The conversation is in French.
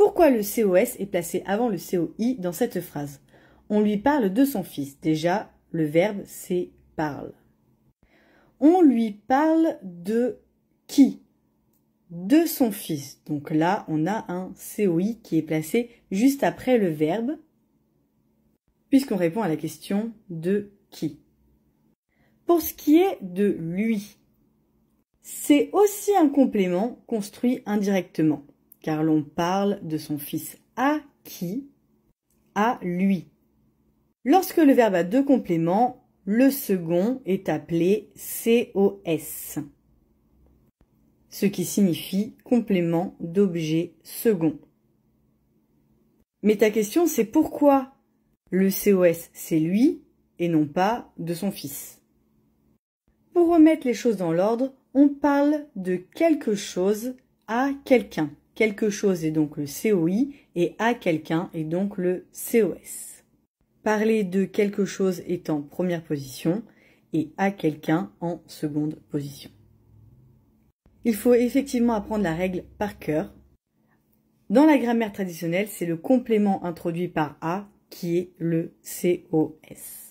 Pourquoi le COS est placé avant le COI dans cette phrase On lui parle de son fils. Déjà, le verbe c'est parle. On lui parle de qui De son fils. Donc là, on a un COI qui est placé juste après le verbe, puisqu'on répond à la question de qui. Pour ce qui est de lui, c'est aussi un complément construit indirectement car l'on parle de son fils à qui, à lui. Lorsque le verbe a deux compléments, le second est appelé COS, ce qui signifie complément d'objet second. Mais ta question c'est pourquoi le COS c'est lui et non pas de son fils. Pour remettre les choses dans l'ordre, on parle de quelque chose à quelqu'un. Quelque chose est donc le COI et à quelqu'un est donc le COS. Parler de quelque chose est en première position et à quelqu'un en seconde position. Il faut effectivement apprendre la règle par cœur. Dans la grammaire traditionnelle, c'est le complément introduit par a qui est le COS.